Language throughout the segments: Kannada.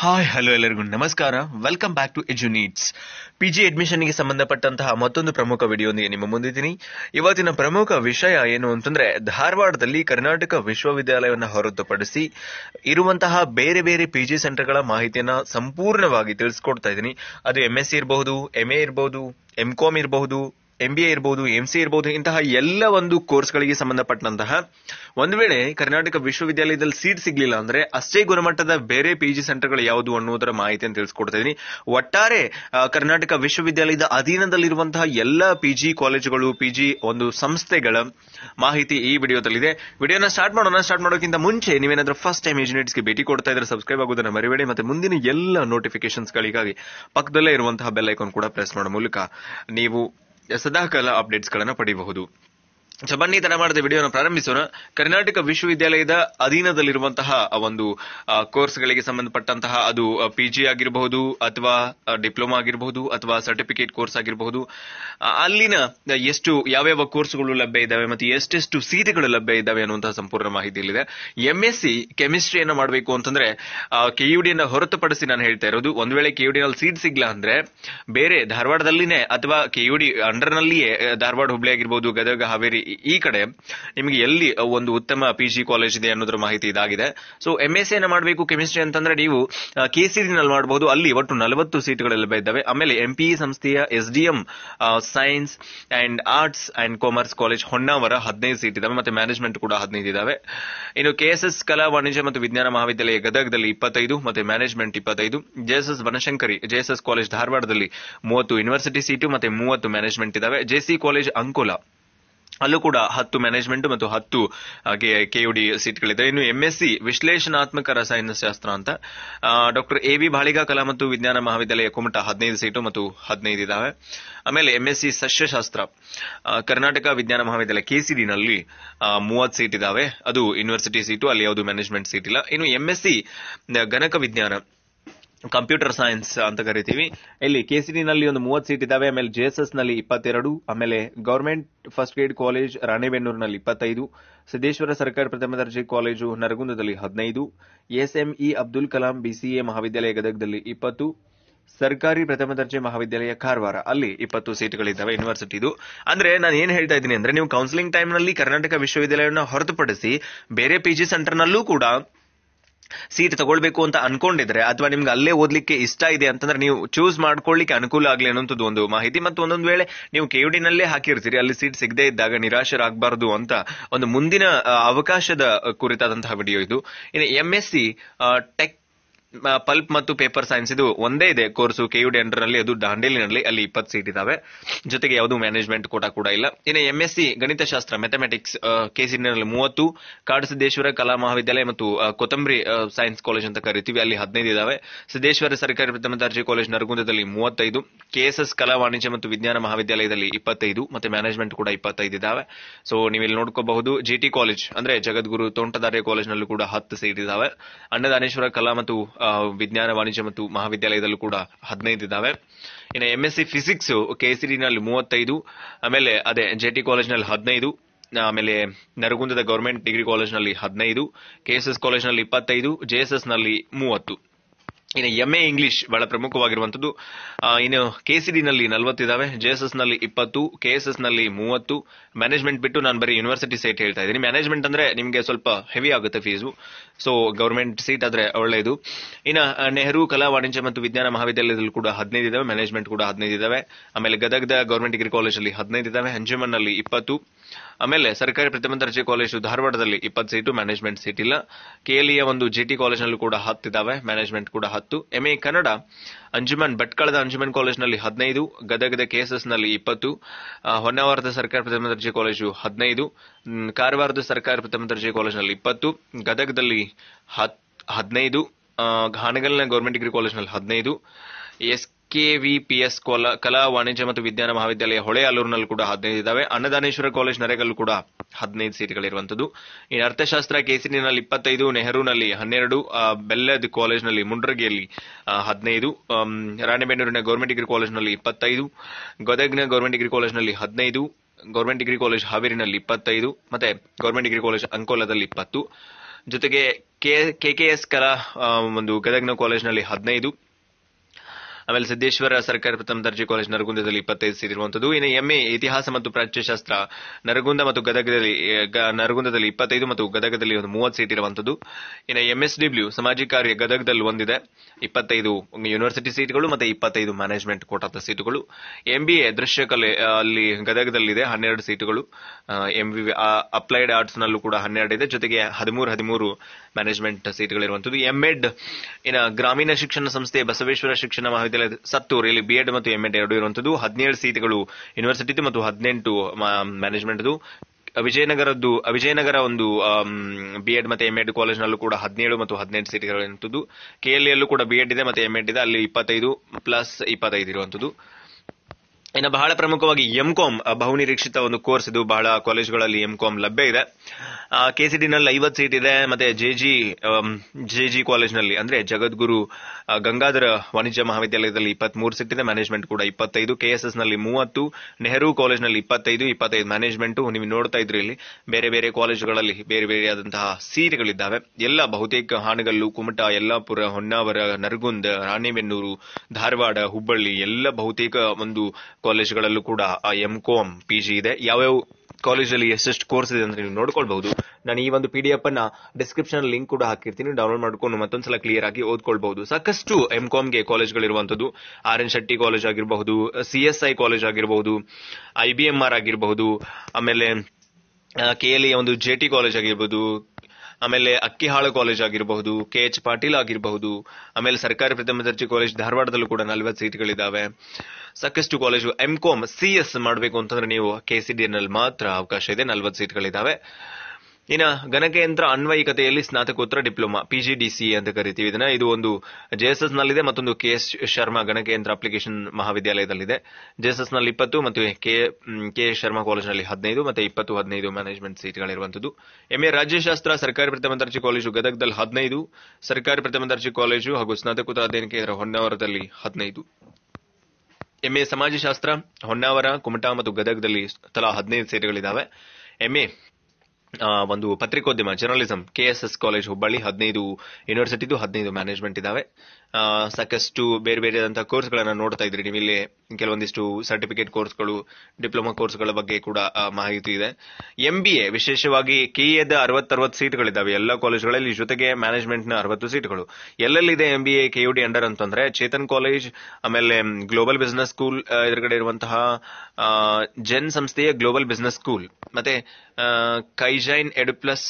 ಹಾಯ್ ಹಲೋ ಎಲ್ಲರಿಗೂ ನಮಸ್ಕಾರ welcome back to edu needs P G ಅಡ್ಮಿಷನ್ಗೆ ಸಂಬಂಧಪಟ್ಟಂತಹ ಮತ್ತೊಂದು ಪ್ರಮುಖ ವಿಡಿಯೋದೊಂದಿಗೆ ನಿಮ್ಮ ಮುಂದಿದ್ದೀನಿ ಇವತ್ತಿನ ಪ್ರಮುಖ ವಿಷಯ ಏನು ಅಂತಂದ್ರೆ ಧಾರವಾಡದಲ್ಲಿ ಕರ್ನಾಟಕ ವಿಶ್ವವಿದ್ಯಾಲಯವನ್ನು ಹೊರತುಪಡಿಸಿ ಇರುವಂತಹ ಬೇರೆ ಬೇರೆ ಪಿ ಜಿ ಸೆಂಟರ್ಗಳ ಮಾಹಿತಿಯನ್ನು ಸಂಪೂರ್ಣವಾಗಿ ತಿಳಿಸ್ಕೊಡ್ತಾ ಇದ್ದೀನಿ ಅದು ಎಂ ಎಸ್ ಸಿ ಇರಬಹುದು ಎಂ ಎ ಇರಬಹುದು ಎಂ ಕಾಮ್ ಇರಬಹುದು ಎಂ ಬಿ ಎ ಇರ್ಬೋದು ಎಂ ಸಿ ಇರ್ಬೋದು ಇಂತಹ ಎಲ್ಲ ಒಂದು ಕೋರ್ಸ್ಗಳಿಗೆ ಸಂಬಂಧಪಟ್ಟಂತಹ ಒಂದು ವೇಳೆ ಕರ್ನಾಟಕ ವಿಶ್ವವಿದ್ಯಾಲಯದಲ್ಲಿ ಸೀಟ್ ಸಿಗಲಿಲ್ಲ ಅಂದ್ರೆ ಅಷ್ಟೇ ಗುಣಮಟ್ಟದ ಬೇರೆ ಪಿ ಜಿ ಸೆಂಟರ್ಗಳು ಯಾವುದು ಅನ್ನೋದರ ಮಾಹಿತಿಯನ್ನು ತಿಳಿಸ್ಕೊಡ್ತಾ ಇದ್ದೀನಿ ಒಟ್ಟಾರೆ ಕರ್ನಾಟಕ ವಿಶ್ವವಿದ್ಯಾಲಯದ ಅಧೀನದಲ್ಲಿರುವಂತಹ ಎಲ್ಲ ಪಿ ಜಿ ಕಾಲೇಜುಗಳು ಪಿ ಜಿ ಒಂದು ಸಂಸ್ಥೆಗಳ ಮಾಹಿತಿ ಈ ವಿಡಿಯೋದಲ್ಲಿದೆ ವಿಡಿಯೋನ ಸ್ಟಾರ್ಟ್ ಮಾಡೋಣ ಸ್ಟಾರ್ಟ್ ಮಾಡೋಕ್ಕಿಂತ ಮುಂಚೆ ನೀವೇನಾದ್ರೂ ಫಸ್ಟ್ ಟೈಮ್ ಗೆ ಭೇಟಿ ಕೊಡ್ತಾ ಇದ್ರೆ ಸಬ್ಸ್ಕ್ರೈಬ್ ಆಗೋದನ್ನ ಮರಿಬೇಡಿ ಮತ್ತೆ ಮುಂದಿನ ಎಲ್ಲ ನೋಟಿಫಿಕೇಶನ್ಸ್ಗಳಿಗಾಗಿ ಪಕ್ಕದಲ್ಲೇ ಇರುವಂತಹ ಬೆಲ್ ಐಕಾನ್ ಕೂಡ ಪ್ರೆಸ್ ಮಾಡೋ ಮೂಲಕ ನೀವು ಸದಾಕಾಲ ಅಪ್ಡೇಟ್ಸ್ಗಳನ್ನು ಪಡೆಯಬಹುದು ಚಬನ್ನಿ ಮಾಡಿದ ವಿಡಿಯೋನ ಪ್ರಾರಂಭಿಸೋಣ ಕರ್ನಾಟಕ ವಿಶ್ವವಿದ್ಯಾಲಯದ ಅಧೀನದಲ್ಲಿರುವಂತಹ ಒಂದು ಕೋರ್ಸ್ಗಳಿಗೆ ಸಂಬಂಧಪಟ್ಟಂತಹ ಅದು ಪಿ ಜಿ ಆಗಿರಬಹುದು ಅಥವಾ ಡಿಪ್ಲೊಮಾ ಆಗಿರಬಹುದು ಅಥವಾ ಸರ್ಟಿಫಿಕೇಟ್ ಕೋರ್ಸ್ ಆಗಿರಬಹುದು ಅಲ್ಲಿನ ಎಷ್ಟು ಯಾವ್ಯಾವ ಕೋರ್ಸ್ಗಳು ಲಭ್ಯ ಇದ್ದಾವೆ ಮತ್ತು ಎಷ್ಟೆಷ್ಟು ಸೀಟುಗಳು ಲಭ್ಯ ಇದ್ದಾವೆ ಅನ್ನುವಂತಹ ಸಂಪೂರ್ಣ ಮಾಹಿತಿ ಇಲ್ಲಿದೆ ಎಸ್ ಸಿ ಕೆಮಿಸ್ಟ್ರಿಯನ್ನು ಮಾಡಬೇಕು ಅಂತಂದ್ರೆ ಕೆಯುಡಿಯನ್ನು ಹೊರತುಪಡಿಸಿ ನಾನು ಹೇಳ್ತಾ ಇರೋದು ಒಂದು ವೇಳೆ ನಲ್ಲಿ ಸೀಟ್ ಸಿಗ್ಲಾ ಅಂದ್ರೆ ಬೇರೆ ಧಾರವಾಡದಲ್ಲಿನೇ ಅಥವಾ ಕೆಯುಡಿ ಅಂಡರ್ನಲ್ಲಿಯೇ ಧಾರವಾಡ ಹುಬ್ಳಿ ಆಗಿರಬಹುದು ಗದಗ ಹಾವೇರಿ ಈ ಕಡೆ ನಿಮಗೆ ಎಲ್ಲಿ ಒಂದು ಉತ್ತಮ ಪಿ ಜಿ ಕಾಲೇಜ್ ಇದೆ ಅನ್ನೋದ್ರ ಮಾಹಿತಿ ಇದಾಗಿದೆ ಸೊ ಎಂ ಎಸ್ ಸಿ ಮಾಡಬೇಕು ಕೆಮಿಸ್ಟ್ರಿ ಅಂತಂದ್ರೆ ನೀವು ಕೆ ನಲ್ಲಿ ಮಾಡಬಹುದು ಅಲ್ಲಿ ಒಟ್ಟು ನಲವತ್ತು ಸೀಟ್ಗಳೆಲ್ಲ ಇದ್ದಾವೆ ಆಮೇಲೆ ಎಂ ಪಿ e ಸಂಸ್ಥೆಯ S D M science and arts and commerce college Honnavar ಹದಿನೈದು ಸೀಟ್ ಇದಾವೆ ಮತ್ತೆ ಮ್ಯಾನೇಜ್ಮೆಂಟ್ ಕೂಡ ಹದಿನೈದು ಇದಾವೆ ಇನ್ನು ಕೆಎಸ್ಎಸ್ ಕಲಾ ವಾಣಿಜ್ಯ ಮತ್ತು ವಿಜ್ಞಾನ ಮಹಾವಿದ್ಯಾಲಯ ಗದಗದಲ್ಲಿ ಇಪ್ಪತ್ತೈದು ಮತ್ತೆ ಮ್ಯಾನೇಜ್ಮೆಂಟ್ ಇಪ್ಪತ್ತೈದು ಜೆಎಸ್ಎಸ್ ಬನಶಂಕರಿ ಜೆಎಸ್ಎಸ್ ಕಾಲೇಜ್ ಧಾರವಾಡದಲ್ಲಿ ಮೂವತ್ತು ಯೂನಿವರ್ಸಿಟಿ ಸೀಟು ಮತ್ತೆ ಮೂವತ್ತು ಮ್ಯಾನೇಜ್ಮೆಂಟ್ ಇದಾವೆ ಜೆಸಿ ಕಾಲೇಜ್ ಅಂಕೋಲಾ ಅಲ್ಲೂ ಕೂಡ ಹತ್ತು ಮ್ಯಾನೇಜ್ಮೆಂಟ್ ಮತ್ತು ಹತ್ತು ಕೆಯುಡಿ ಸೀಟ್ಗಳಿದೆ ಇನ್ನು ಎಂಎಸ್ಸಿ ವಿಶ್ಲೇಷಣಾತ್ಮಕ ರಸಾಯನಶಾಸ್ತ್ರ ಅಂತ ಡಾಕ್ಟರ್ ಎ ವಿ ಬಾಳಿಗಾ ಕಲಾ ಮತ್ತು ವಿಜ್ಞಾನ ಮಹಾವಿದ್ಯಾಲಯ ಕುಮಟ ಹದಿನೈದು ಸೀಟು ಮತ್ತು ಹದಿನೈದು ಇದಾವೆ ಆಮೇಲೆ ಎಂಎಸ್ಸಿ ಸಸ್ಯಶಾಸ್ತ್ರ ಕರ್ನಾಟಕ ವಿಜ್ಞಾನ ಮಹಾವಿದ್ಯಾಲಯ ನಲ್ಲಿ ಮೂವತ್ತು ಸೀಟ್ ಇದಾವೆ ಅದು ಯೂನಿವರ್ಸಿಟಿ ಸೀಟು ಅಲ್ಲಿ ಯಾವುದು ಮ್ಯಾನೇಜ್ಮೆಂಟ್ ಸೀಟ್ ಇಲ್ಲ ಇನ್ನು ಎಂಎಸ್ಸಿ ಗಣಕ ವಿಜ್ಞಾನ ಕಂಪ್ಯೂಟರ್ ಸೈನ್ಸ್ ಅಂತ ಕರಿತೀವಿ ಇಲ್ಲಿ ಕೆ ನಲ್ಲಿ ಒಂದು ಮೂವತ್ತು ಸೀಟ್ ಇದ್ದಾವೆ ಆಮೇಲೆ ಜೆ ಎಸ್ ಎಸ್ ನಲ್ಲಿ ಇಪ್ಪತ್ತೆರಡು ಆಮೇಲೆ ಗೌರ್ಮೆಂಟ್ ಫಸ್ಟ್ ಗ್ರೇಡ್ ಕಾಲೇಜ್ ರಾಣೆಬೆನ್ನೂರಿನಲ್ಲಿ ಇಪ್ಪತ್ತೈದು ಸಿದ್ದೇಶ್ವರ ಸರ್ಕಾರಿ ಪ್ರಥಮ ದರ್ಜೆ ಕಾಲೇಜು ನರಗುಂದದಲ್ಲಿ ಹದಿನೈದು ಎಸ್ಎಂಇ ಅಬ್ದುಲ್ ಕಲಾಂ ಬಿಸಿಎ ಮಹಾವಿದ್ಯಾಲಯ ಗದಗದಲ್ಲಿ ಇಪ್ಪತ್ತು ಸರ್ಕಾರಿ ಪ್ರಥಮ ದರ್ಜೆ ಮಹಾವಿದ್ಯಾಲಯ ಕಾರವಾರ ಅಲ್ಲಿ ಇಪ್ಪತ್ತು ಸೀಟ್ಗಳಿದ್ದಾವೆ ಯೂನಿವರ್ಸಿಟಿದು ಅಂದ್ರೆ ನಾನು ಏನ್ ಹೇಳ್ತಾ ಇದ್ದೀನಿ ಅಂದ್ರೆ ನೀವು ಕೌನ್ಸಿಲಿಂಗ್ ಟೈಮ್ನಲ್ಲಿ ಕರ್ನಾಟಕ ವಿಶ್ವವಿದ್ಯಾಲಯವನ್ನು ಹೊರತುಪಡಿಸಿ ಬೇರೆ ಪಿ ಜಿ ಸೆಂಟರ್ನಲ್ಲೂ ಕೂಡ ಸೀಟ್ ತಗೊಳ್ಬೇಕು ಅಂತ ಅನ್ಕೊಂಡಿದ್ರೆ ಅಥವಾ ನಿಮ್ಗೆ ಅಲ್ಲೇ ಓದ್ಲಿಕ್ಕೆ ಇಷ್ಟ ಇದೆ ಅಂತಂದ್ರೆ ನೀವು ಚೂಸ್ ಮಾಡ್ಕೊಳ್ಳಿಕ್ಕೆ ಅನುಕೂಲ ಆಗಲಿ ಅನ್ನೋದು ಒಂದು ಮಾಹಿತಿ ಮತ್ತು ಒಂದೊಂದು ವೇಳೆ ನೀವು ಕೆಯುಡಿನಲ್ಲೇ ಹಾಕಿರ್ತೀರಿ ಅಲ್ಲಿ ಸೀಟ್ ಸಿಗದೆ ಇದ್ದಾಗ ನಿರಾಶರಾಗಬಾರದು ಅಂತ ಒಂದು ಮುಂದಿನ ಅವಕಾಶದ ಕುರಿತಾದಂತಹ ವಿಡಿಯೋ ಇದು ಇನ್ನು ಎಂ ಸಿ ಟೆಕ್ ಪಲ್ಪ್ ಮತ್ತು ಪೇಪರ್ ಸೈನ್ಸ್ ಇದು ಒಂದೇ ಇದೆ ಕೋರ್ಸು ಕೆ ಯು ಅಂಡರ್ ಅದು ದಾಂಡೇಲಿನಲ್ಲಿ ಅಲ್ಲಿ ಇಪ್ಪತ್ತು ಸೀಟ್ ಇದಾವೆ ಜೊತೆಗೆ ಯಾವುದು ಮ್ಯಾನೇಜ್ಮೆಂಟ್ ಕೋಟಾ ಕೂಡ ಇಲ್ಲ ಇನ್ನು ಎಂ ಎಸ್ ಸಿ ಗಣಿತಶಾಸ್ತ್ರ ಮ್ಯಾಥಮೆಟಿಕ್ಸ್ ಕೆ ಸಿನಲ್ಲಿ ಮೂವತ್ತು ಸಿದ್ದೇಶ್ವರ ಕಲಾ ಮಹಾವಿದ್ಯಾಲಯ ಮತ್ತು ಕೊತ್ತಂಬರಿ ಸೈನ್ಸ್ ಕಾಲೇಜ್ ಅಂತ ಕರಿತೀವಿ ಅಲ್ಲಿ ಹದಿನೈದು ಇದಾವೆ ಸಿದ್ದೇಶ್ವರ ಸರ್ಕಾರಿ ಪ್ರಥಮ ದರ್ಜೆ ಕಾಲೇಜ್ ನರಗುಂದದಲ್ಲಿ ಮೂವತ್ತೈದು ಕೆಎಸ್ಎಸ್ ಕಲಾ ವಾಣಿಜ್ಯ ಮತ್ತು ವಿಜ್ಞಾನ ಮಹಾವಿದ್ಯಾಲಯದಲ್ಲಿ ಇಪ್ಪತ್ತೈದು ಮತ್ತೆ ಮ್ಯಾನೇಜ್ಮೆಂಟ್ ಕೂಡ ಇಪ್ಪತ್ತೈದು ಇದಾವೆ ಸೊ ನೀವಿಲ್ಲಿ ನೋಡ್ಕೋಬಹುದು ಜಿ ಟಿ ಕಾಲೇಜ್ ಅಂದ್ರೆ ಜಗದ್ಗುರು ತೋಂಟದಾರ್ಯ ಕಾಲೇಜ್ನಲ್ಲೂ ಕೂಡ ಹತ್ತು ಸೀಟ್ ಇದಾವೆ ಅನ್ನದಾನೇಶ್ವರ ಕಲಾ ಮತ್ತು ವಿಜ್ಞಾನ ವಾಣಿಜ್ಯ ಮತ್ತು ಮಹಾವಿದ್ಯಾಲಯದಲ್ಲೂ ಕೂಡ ಹದಿನೈದು ಇದ್ದಾವೆ ಇನ್ನು M S C physics K C ಡಿನಲ್ಲಿ ಮೂವತ್ತೈದು ಆಮೇಲೆ ಅದೇ ಜೆ ಟಿ ಕಾಲೇಜ್ನಲ್ಲಿ ಹದಿನೈದು ಆಮೇಲೆ ನರಗುಂದದ ಗೌರ್ಮೆಂಟ್ ಡಿಗ್ರಿ ಕಾಲೇಜ್ನಲ್ಲಿ ಹದಿನೈದು ಕೆ ಎಸ್ ಎಸ್ ಕಾಲೇಜ್ನಲ್ಲಿ ಇಪ್ಪತ್ತೈದು ಜೆ ಎಸ್ ಎಸ್ನಲ್ಲಿ ಮೂವತ್ತು ಇನ್ನು ಎಂ ಎ ಇಂಗ್ಲಿಷ್ ಬಹಳ ಪ್ರಮುಖವಾಗಿರುವಂತದ್ದು ಇನ್ನು ಕೆ ಸಿ ಡಿನಲ್ಲಿ ನಲವತ್ತಿದ್ದಾವೆ ಜೆ ಎಸ್ ಎಸ್ನಲ್ಲಿ ಇಪ್ಪತ್ತು ಕೆ ಎಸ್ ಮೂವತ್ತು ಮ್ಯಾನೇಜ್ಮೆಂಟ್ ಬಿಟ್ಟು ನಾನು ಬರೀ ಯೂನಿವರ್ಸಿಟಿ ಸೈಟ್ ಹೇಳ್ತಾ ಇದ್ದೀನಿ ಮ್ಯಾನೇಜ್ಮೆಂಟ್ ಅಂದ್ರೆ ನಿಮಗೆ ಸ್ವಲ್ಪ ಹೆವಿ ಆಗುತ್ತೆ ಫೀಸು ಸೊ ಗೌರ್ಮೆಂಟ್ ಸೀಟ್ ಆದರೆ ಒಳ್ಳೆಯದು ಇನ್ನು ನೆಹರು ಕಲಾ ವಾಣಿಜ್ಯ ಮತ್ತು ವಿಜ್ಞಾನ ಮಹಾವಿದ್ಯಾಲಯದಲ್ಲಿ ಕೂಡ ಹದಿನೈದು ಇದಾವೆ ಮ್ಯಾನೇಜ್ಮೆಂಟ್ ಕೂಡ ಹದಿನೈದು ಇದಾವೆ ಆಮೇಲೆ ಗದಗದ ಗೌರ್ಮೆಂಟ್ ಡಿಗ್ರಿ ಕಾಲೇಜಲ್ಲಿ ಹದಿನೈದು ಇದಾವೆ ಅಂಜುಮನ್ನಲ್ಲಿ ಇಪ್ಪತ್ತು ಆಮೇಲೆ ಸರ್ಕಾರಿ ಪ್ರಥಮ ದರ್ಜೆ ಕಾಲೇಜು ಧಾರವಾಡದಲ್ಲಿ ಇಪ್ಪತ್ತು ಸೀಟು ಮ್ಯಾನೇಜ್ಮೆಂಟ್ ಸೀಟ್ ಇಲ್ಲ ಕೆಎಲ್ಇಯ e ಒಂದು ಟಿ ಕಾಲೇಜ್ನಲ್ಲೂ ಕೂಡ ಹತ್ತಿದ್ದಾವೆ ಮ್ಯಾನೇಜ್ಮೆಂಟ್ ಕೂಡ ಹತ್ತು ಎಂಎ ಕನ್ನಡ ಅಂಜುಮನ್ ಭಟ್ಕಳದ ಅಂಜುಮನ್ ಕಾಲೇಜ್ನಲ್ಲಿ ಹದಿನೈದು ಗದಗದ ಕೆಎಸ್ಎಸ್ನಲ್ಲಿ ಇಪ್ಪತ್ತು ಹೊನ್ನಾವರದ ಸರ್ಕಾರಿ ಪ್ರಥಮ ದರ್ಜೆ ಕಾಲೇಜು ಹದಿನೈದು ಕಾರವಾರದ ಸರ್ಕಾರಿ ಪ್ರಥಮ ದರ್ಜೆ ಕಾಲೇಜ್ನಲ್ಲಿ ಇಪ್ಪತ್ತು ಗದಗದಲ್ಲಿ ಹತ್ ಹದಿನೈದು ಹಾನಗಲ್ನ ಗೌರ್ಮೆಂಟ್ ಡಿಗ್ರಿ ಕಾಲೇಜ್ನಲ್ಲಿ ಹದಿನೈದು ಎಸ್ ಕೆವಿಪಿಎಸ್ ಕಲಾ ವಾಣಿಜ್ಯ ಮತ್ತು ವಿಜ್ಞಾನ ಮಹಾವಿದ್ಯಾಲಯ ಹೊಳೆಯಾಲೂರಿನಲ್ಲಿ ಕೂಡ ಹದಿನೈದು ಇದ್ದಾವೆ ಅನ್ನದಾನೇಶ್ವರ ಕಾಲೇಜ್ ನರೇಗಲ್ಲೂ ಕೂಡ ಹದಿನೈದು ಸೀಟ್ಗಳಿರುವಂತದ್ದು ಇನ್ನು ಅರ್ಥಶಾಸ್ತ್ರ ಕೆಸಿನಲ್ಲಿ ಇಪ್ಪತ್ತೈದು ನೆಹರೂನಲ್ಲಿ ಹನ್ನೆರಡು ಬೆಲ್ಲದ್ ಕಾಲೇಜ್ನಲ್ಲಿ ಮುಂಡ್ರಗಿಯಲ್ಲಿ ಹದಿನೈದು ರಾಣೆಬೆನ್ನೂರಿನ ಗೌರ್ಮೆಂಟ್ ಡಿಗ್ರಿ ಕಾಲೇಜ್ನಲ್ಲಿ ಇಪ್ಪತ್ತೈದು ಗದಗ್ನ ಗೌರ್ಮೆಂಟ್ ಡಿಗ್ರಿ ಕಾಲೇಜ್ನಲ್ಲಿ ಹದಿನೈದು ಗೌರ್ಮೆಂಟ್ ಡಿಗ್ರಿ ಕಾಲೇಜ್ ಹಾವೇರಿನಲ್ಲಿ ಇಪ್ಪತ್ತೈದು ಮತ್ತೆ ಗೌರ್ಮೆಂಟ್ ಡಿಗ್ರಿ ಕಾಲೇಜ್ ಅಂಕೋಲಾದಲ್ಲಿ ಇಪ್ಪತ್ತು ಜೊತೆಗೆ ಕೆ ಕೆಕೆಎಸ್ ಕಲಾ ಒಂದು ಗದಗ್ನ ಕಾಲೇಜ್ನಲ್ಲಿ ಹದಿನೈದು ಆಮೇಲೆ ಸಿದ್ದೇಶ್ವರ ಸರ್ಕಾರಿ ಪ್ರಥಮ ದರ್ಜೆ ಕಾಲೇಜ್ ನರಗುಂದದಲ್ಲಿ ಇಪ್ಪತ್ತೈದು ಇರುವಂತದ್ದು ಇನ್ನು ಎಂಎ ಇತಿಹಾಸ ಮತ್ತು ಪ್ರಾಚ್ಯಶಾಸ್ತ್ರ ನರಗುಂದ ಮತ್ತು ಗದಗದಲ್ಲಿ ನರಗುಂದದಲ್ಲಿ ಇಪ್ಪತ್ತೈದು ಮತ್ತು ಗದಗದಲ್ಲಿ ಒಂದು ಮೂವತ್ತು ಸೀಟ್ ಇರುವಂತದ್ದು ಇನ್ನು ಎಂಎಸ್ ಸಮಾಜಿಕ ಸಮಾಜ ಕಾರ್ಯ ಗದಗದಲ್ಲಿ ಒಂದಿದೆ ಇಪ್ಪತ್ತೈದು ಯೂನಿವರ್ಸಿಟಿ ಸೀಟ್ಗಳು ಮತ್ತೆ ಇಪ್ಪತ್ತೈದು ಮ್ಯಾನೇಜ್ಮೆಂಟ್ ಕೋಟಾದ ಸೀಟುಗಳು ಎಂಬಿಎ ಕಲೆ ಅಲ್ಲಿ ಗದಗದಲ್ಲಿದೆ ಹನ್ನೆರಡು ಸೀಟುಗಳು ಎಂವಿ ಅಪ್ಲೈಡ್ ಆರ್ಟ್ಸ್ ನಲ್ಲೂ ಕೂಡ ಹನ್ನೆರಡು ಇದೆ ಜೊತೆಗೆ ಹದಿಮೂರು ಹದಿಮೂರು ಮ್ಯಾನೇಜ್ಮೆಂಟ್ ಇರುವಂತದ್ದು ಎಂಎಡ್ ಇನ್ನು ಗ್ರಾಮೀಣ ಶಿಕ್ಷಣ ಸಂಸ್ಥೆ ಬಸವೇಶ್ವರ ಶಿಕ್ಷಣ ಮಹಾವಿದ್ಯಾಲಯ ಇಲ್ಲಿ ಬಿ ಬಿಎಡ್ ಮತ್ತು ಎಂಎಡ್ ಎರಡು ಇರುವಂತದ್ದು ಹದಿನೇಳು ಸೀಟ್ಗಳು ಯೂನಿವರ್ಸಿಟಿ ಮತ್ತು ಹದಿನೆಂಟು ಮ್ಯಾನೇಜ್ಮೆಂಟ್ದು ವಿಜಯನಗರದ್ದು ವಿಜಯನಗರ ಒಂದು ಬಿ ಎಡ್ ಮತ್ತೆ ಎಮ್ ಎಡ್ ಕಾಲೇಜ್ನಲ್ಲೂ ಕೂಡ ಹದಿನೇಳು ಮತ್ತು ಹದಿನೆಂಟು ಸೀಟ್ಗಳು ಇರುವಂತದ್ದು ಕೆಎಲ್ಎಲ್ಲೂ ಕೂಡ ಬಿ ಎಡ್ ಇದೆ ಮತ್ತೆ ಎಂ ಎಡ್ ಇದೆ ಅಲ್ಲಿ ಇಪ್ಪತ್ತೈದು ಪ್ಲಸ್ ಇಪ್ಪತ್ತೈದು ಇರುವಂತದ್ದು ಇನ್ನು ಬಹಳ ಪ್ರಮುಖವಾಗಿ ಎಂ ಕಾಮ್ ಬಹುನಿರೀಕ್ಷಿತ ಒಂದು ಕೋರ್ಸ್ ಇದು ಬಹಳ ಕಾಲೇಜುಗಳಲ್ಲಿ ಎಂ ಕಾಮ್ ಲಭ್ಯ ಇದೆ ಕೆ ಸಿ ನಲ್ಲಿ ಐವತ್ತು ಸೀಟ್ ಇದೆ ಮತ್ತೆ ಜೆ ಜಿ ಜೆ ಜಿ ಕಾಲೇಜ್ನಲ್ಲಿ ಅಂದ್ರೆ ಜಗದ್ಗುರು ಗಂಗಾಧರ ವಾಣಿಜ್ಯ ಮಹಾವಿದ್ಯಾಲಯದಲ್ಲಿ ಇಪ್ಪತ್ಮೂರು ಸೀಟ್ ಇದೆ ಮ್ಯಾನೇಜ್ಮೆಂಟ್ ಕೂಡ ಇಪ್ಪತ್ತೈದು ಕೆ ಎಸ್ ಎಸ್ ನಲ್ಲಿ ಮೂವತ್ತು ನೆಹರು ಕಾಲೇಜ್ನಲ್ಲಿ ಇಪ್ಪತ್ತೈದು ಇಪ್ಪತ್ತೈದು ಮ್ಯಾನೇಜ್ಮೆಂಟ್ ನೀವು ನೋಡ್ತಾ ಇದ್ರಿ ಇಲ್ಲಿ ಬೇರೆ ಬೇರೆ ಕಾಲೇಜುಗಳಲ್ಲಿ ಬೇರೆ ಬೇರೆಯಾದಂತಹ ಸೀಟ್ಗಳಿದ್ದಾವೆ ಎಲ್ಲ ಬಹುತೇಕ ಹಾನಗಲ್ಲು ಕುಮಟಾ ಯಲ್ಲಾಪುರ ಹೊನ್ನಾವರ ನರಗುಂದ ರಾಣೆಬೆನ್ನೂರು ಧಾರವಾಡ ಹುಬ್ಬಳ್ಳಿ ಎಲ್ಲ ಬಹುತೇಕ ಒಂದು ಕಾಲೇಜ್ಗಳಲ್ಲೂ ಕೂಡ ಎಂ ಕೋಮ್ ಪಿ ಜಿ ಇದೆ ಯಾವ್ಯಾವ ಕಾಲೇಜಲ್ಲಿ ಎಷ್ಟೆಷ್ಟು ಕೋರ್ಸ್ ಇದೆ ಅಂತ ನೀವು ನೋಡ್ಕೊಳ್ಬಹುದು ನಾನು ಈ ಒಂದು ಪಿ ಡಿ ಎಫ್ ಅನ್ನ ಡಿಸ್ಕ್ರಿಪ್ಷನ್ ಲಿಂಕ್ ಕೂಡ ಹಾಕಿರ್ತೀನಿ ಡೌನ್ಲೋಡ್ ಮಾಡ್ಕೊಂಡು ಮತ್ತೊಂದ್ಸಲ ಕ್ಲಿಯರ್ ಆಗಿ ಓದ್ಕೊಳ್ಬಹುದು ಸಾಕಷ್ಟು ಎಂ ಕಾಮ್ಗೆ ಕಾಲೇಜ್ಗಳಿರುವಂತದ್ದು ಆರ್ ಎನ್ ಶೆಟ್ಟಿ ಕಾಲೇಜ್ ಆಗಿರಬಹುದು ಸಿ ಎಸ್ ಐ ಕಾಲೇಜ್ ಆಗಿರಬಹುದು ಐ ಬಿ ಎಂ ಆರ್ ಆಗಿರಬಹುದು ಆಮೇಲೆ ಕೆ ಎಲ್ ಒಂದು ಜೆ ಟಿ ಕಾಲೇಜ್ ಆಗಿರ್ಬೋದು ಆಮೇಲೆ ಅಕ್ಕಿಹಾಳು ಕಾಲೇಜ್ ಆಗಿರಬಹುದು ಕೆ ಎಚ್ ಪಾಟೀಲ್ ಆಗಿರಬಹುದು ಆಮೇಲೆ ಸರ್ಕಾರಿ ಪ್ರಥಮ ದರ್ಜೆ ಕಾಲೇಜ್ ಧಾರವಾಡದಲ್ಲೂ ಕೂಡ ನಲವತ್ತು ಸೀಟ್ಗಳಿದ್ದಾವೆ ಸಾಕಷ್ಟು ಕಾಲೇಜು ಎಂ ಕಾಮ್ ಸಿಎಸ್ ಮಾಡಬೇಕು ಅಂತಂದ್ರೆ ನೀವು ಕೆ ಸಿ ಮಾತ್ರ ಅವಕಾಶ ಇದೆ ನಲವತ್ತು ಸೀಟ್ಗಳಿದ್ದಾವೆ ಇನ್ನು ಗಣಕಯಂತ್ರ ಅನ್ವಯಿಕತೆಯಲ್ಲಿ ಸ್ನಾತಕೋತ್ತರ ಡಿಪ್ಲೊಮಾ ಪಿಜಿಡಿಸಿ ಅಂತ ಕರಿತೀವಿ ಇದನ್ನ ಇದು ಒಂದು ಜೆಎಸ್ಎಸ್ ನಲ್ಲಿದೆ ಮತ್ತೊಂದು ಕೆ ಎಸ್ ಶರ್ಮಾ ಗಣಕಯಂತ್ರ ಅಪ್ಲಿಕೇಶನ್ ಮಹಾವಿದ್ಯಾಲಯದಲ್ಲಿದೆ ಜೆಎಸ್ಎಸ್ ನಲ್ಲಿ ಇಪ್ಪತ್ತು ಮತ್ತು ಕೆ ಕೆ ಎಸ್ ಶರ್ಮಾ ಕಾಲೇಜಿನಲ್ಲಿ ಹದಿನೈದು ಮತ್ತೆ ಇಪ್ಪತ್ತು ಹದಿನೈದು ಮ್ಯಾನೇಜ್ಮೆಂಟ್ ಸೀಟ್ಗಳಿರುವಂತದ್ದು ಎಂಎ ರಾಜ್ಯಶಾಸ್ತ್ರ ಸರ್ಕಾರಿ ಪ್ರಥಮ ದರ್ಜೆ ಕಾಲೇಜು ಗದಗದಲ್ಲಿ ಹದಿನೈದು ಸರ್ಕಾರಿ ಪ್ರಥಮ ದರ್ಜೆ ಕಾಲೇಜು ಹಾಗೂ ಸ್ನಾತಕೋತ್ತರ ಅಧ್ಯಯನ ಕೇಂದ್ರ ಹೊನ್ನಾವರದಲ್ಲಿ ಹದಿನೈದು ಎಂಎ ಸಮಾಜಶಾಸ್ತ್ರ ಹೊನ್ನಾವರ ಕುಮಟಾ ಮತ್ತು ಗದಗದಲ್ಲಿ ತಲಾ ಹದಿನೈದು ಸೇರಿಗಳಿದ್ದಾವೆ ಎಂಎ ಒಂದು ಪತ್ರಿಕೋದ್ಯಮ journalism K S S college Hubballi ಹದಿನೈದು ಯೂನಿವರ್ಸಿಟಿದು ಹದಿನೈದು ಮ್ಯಾನೇಜ್ಮೆಂಟ್ ಇದಾವೆ ಸಾಕಷ್ಟು ಬೇರೆ ಬೇರೆ ಕೋರ್ಸ್ಗಳನ್ನ ನೋಡ್ತಾ ಇದ್ರಿ ನೀವು ಇಲ್ಲಿ ಕೆಲವೊಂದಿಷ್ಟು ಸರ್ಟಿಫಿಕೇಟ್ ಕೋರ್ಸ್ಗಳು ಡಿಪ್ಲೊಮಾ ಕೋರ್ಸ್ಗಳ ಬಗ್ಗೆ ಕೂಡ ಮಾಹಿತಿ ಇದೆ ಎಂ ಬಿ ಎ ವಿಶೇಷವಾಗಿ ಕೆಎದ ಅರವತ್ತರವತ್ತು ಸೀಟ್ಗಳಿದ್ದಾವೆ ಎಲ್ಲ ಕಾಲೇಜ್ಗಳಲ್ಲಿ ಜೊತೆಗೆ ಮ್ಯಾನೇಜ್ಮೆಂಟ್ನ ಅರವತ್ತು ಸೀಟ್ಗಳು ಎಲ್ಲೆಲ್ಲಿದೆ M B A K U D under ಅಂತಂದ್ರೆ ಚೇತನ್ ಕಾಲೇಜ್ ಆಮೇಲೆ ಗ್ಲೋಬಲ್ ಬಿಸ್ನೆಸ್ ಸ್ಕೂಲ್ ಎದುರುಗಡೆ ಇರುವಂತಹ ಜೆನ್ ಸಂಸ್ಥೆಯ ಗ್ಲೋಬಲ್ ಬಿಸ್ನೆಸ್ ಸ್ಕೂಲ್ ಮತ್ತೆ ಕೈಜೈನ್ ಎಡ್ ಪ್ಲಸ್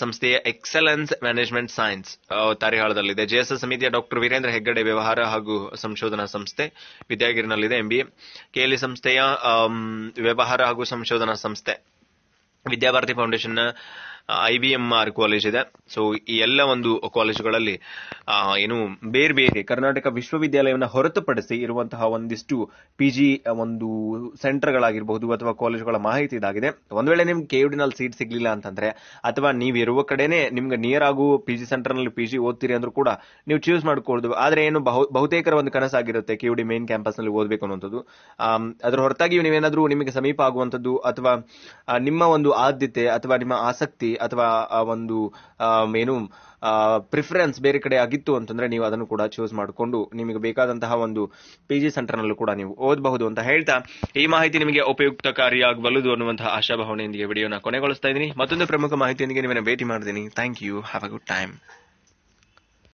ಸಂಸ್ಥೆಯ ಎಕ್ಸಲೆನ್ಸ್ ಮ್ಯಾನೇಜ್ಮೆಂಟ್ ಸೈನ್ಸ್ ತಾರಿಹಾಳದಲ್ಲಿದೆ ಜೆಎಸ್ ಸಮಿತಿಯ ಡಾಕ್ಟರ್ ವೀರೇಂದ್ರ ಹೆಗ್ಗಡೆ ವ್ಯವಹಾರ ಹಾಗೂ ಸಂಶೋಧನಾ ಸಂಸ್ಥೆ ವಿದ್ಯಾಗಿರಿನಲ್ಲಿದೆ ಎಂಬಿಎ ಕೆಎಲ್ಇ e ಸಂಸ್ಥೆಯ ವ್ಯವಹಾರ ಹಾಗೂ ಸಂಶೋಧನಾ ಸಂಸ್ಥೆ Vidyabharati foundation I B M R college ಇದೆ ಸೊ ಈ ಎಲ್ಲ ಒಂದು ಕಾಲೇಜುಗಳಲ್ಲಿ ಏನು ಬೇರೆ ಬೇರೆ ಕರ್ನಾಟಕ ವಿಶ್ವವಿದ್ಯಾಲಯವನ್ನು ಹೊರತುಪಡಿಸಿ ಇರುವಂತಹ ಒಂದಿಷ್ಟು ಪಿ ಜಿ ಒಂದು ಸೆಂಟರ್ಗಳಾಗಿರಬಹುದು ಅಥವಾ ಕಾಲೇಜುಗಳ ಮಾಹಿತಿ ಇದಾಗಿದೆ ಒಂದು ವೇಳೆ ನಿಮ್ಗೆ ಯುಡಿನಲ್ಲಿ ಸೀಟ್ ಸಿಗಲಿಲ್ಲ ಅಂತಂದ್ರೆ ಅಥವಾ ನೀವು ಇರುವ ಕಡೆನೇ ನಿಮ್ಗೆ ನಿಯರ್ ಆಗು ಪಿ ಜಿ ಸೆಂಟರ್ನಲ್ಲಿ ಪಿ ಜಿ ಓದ್ತೀರಿ ಅಂದ್ರೂ ಕೂಡ ನೀವು ಚೂಸ್ ಮಾಡ್ಕೊಳ್ದು ಆದ್ರೆ ಏನು ಬಹುತೇಕರ ಒಂದು ಕನಸಾಗಿರುತ್ತೆ ಕೆ ಯುಡಿ ಡಿ ಮೇನ್ ಕ್ಯಾಂಪಸ್ನಲ್ಲಿ ಓದಬೇಕು ಅನ್ನುವಂಥದ್ದು ಅದರ ಹೊರತಾಗಿ ನೀವೇನಾದ್ರೂ ನಿಮಗೆ ಸಮೀಪ ಆಗುವಂಥದ್ದು ಅಥವಾ ನಿಮ್ಮ ಒಂದು ಆದ್ಯತೆ ಅಥವಾ ನಿಮ್ಮ ಆಸಕ್ತಿ ಅಥವಾ ಆ ಒಂದು ಏನು ಪ್ರಿಫರೆನ್ಸ್ ಬೇರೆ ಕಡೆ ಆಗಿತ್ತು ಅಂತಂದ್ರೆ ನೀವು ಅದನ್ನು ಕೂಡ ಚೂಸ್ ಮಾಡಿಕೊಂಡು ನಿಮಗೆ ಬೇಕಾದಂತಹ ಒಂದು ಪಿ ಜಿ ಸೆಂಟರ್ನಲ್ಲೂ ಕೂಡ ನೀವು ಓದಬಹುದು ಅಂತ ಹೇಳ್ತಾ ಈ ಮಾಹಿತಿ ನಿಮಗೆ ಉಪಯುಕ್ತಕಾರಿಯಾಗಬಲ್ಲದು ಅನ್ನುವಂತಹ ಆಶಾಭಾವನೆಯೊಂದಿಗೆ ವಿಡಿಯೋನ ಕೊನೆಗೊಳಿಸ್ತಾ ಇದ್ದೀನಿ ಮತ್ತೊಂದು ಪ್ರಮುಖ ಮಾಹಿತಿಯೊಂದಿಗೆ ನಿಮ್ಮನ್ನು ಭೇಟಿ ಮಾಡ್ತೀನಿ thank you have a good time